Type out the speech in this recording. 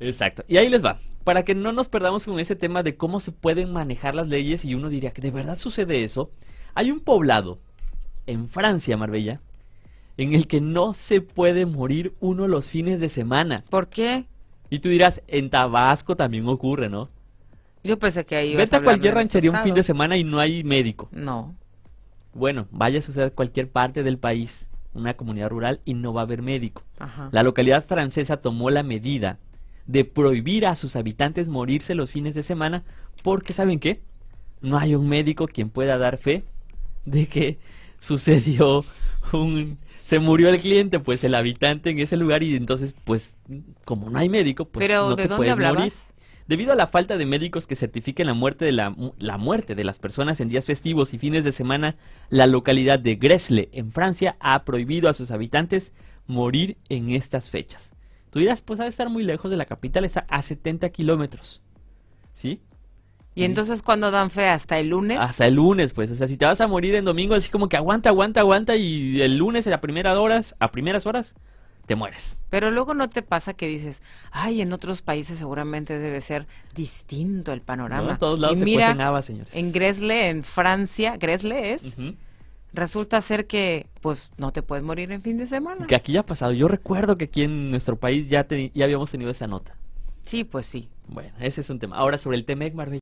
Exacto. Y ahí les va. Para que no nos perdamos con ese tema de cómo se pueden manejar las leyes y uno diría que de verdad sucede eso, hay un poblado en Francia, Marbella, en el que no se puede morir uno los fines de semana. ¿Por qué? Y tú dirás, en Tabasco también ocurre, ¿no? Yo pensé que ahí... Vete a, cualquier ranchería un fin de semana y no hay médico. No. Bueno, vaya a suceder cualquier parte del país una comunidad rural y no va a haber médico. La localidad francesa tomó la medida de prohibir a sus habitantes morirse los fines de semana porque, ¿saben qué? No hay un médico quien pueda dar fe de que sucedió un... Se murió el cliente, pues el habitante en ese lugar y entonces, pues, como no hay médico, pues Pero, no ¿de te dónde puedes morir. Debido a la falta de médicos que certifiquen la muerte de, la, muerte de las personas en días festivos y fines de semana, la localidad de Gresle, en Francia, ha prohibido a sus habitantes morir en estas fechas. Tú dirás, pues ha de estar muy lejos de la capital, está a 70 kilómetros. ¿Sí? ¿Y entonces cuándo dan fe? ¿Hasta el lunes? Hasta el lunes, pues. O sea, si te vas a morir en domingo, así como que aguanta, aguanta, aguanta y el lunes a, primeras horas, a primeras horas te mueres. Pero luego no te pasa que dices, ay, en otros países seguramente debe ser distinto el panorama. en todos lados y se mira, señores. En Gresle, en Francia, Gresle es. Resulta ser que, pues, no te puedes morir en fin de semana. Que aquí ya ha pasado. Yo recuerdo que aquí en nuestro país ya, habíamos tenido esa nota. Sí, pues sí. Bueno, ese es un tema. Ahora sobre el tema Marbella.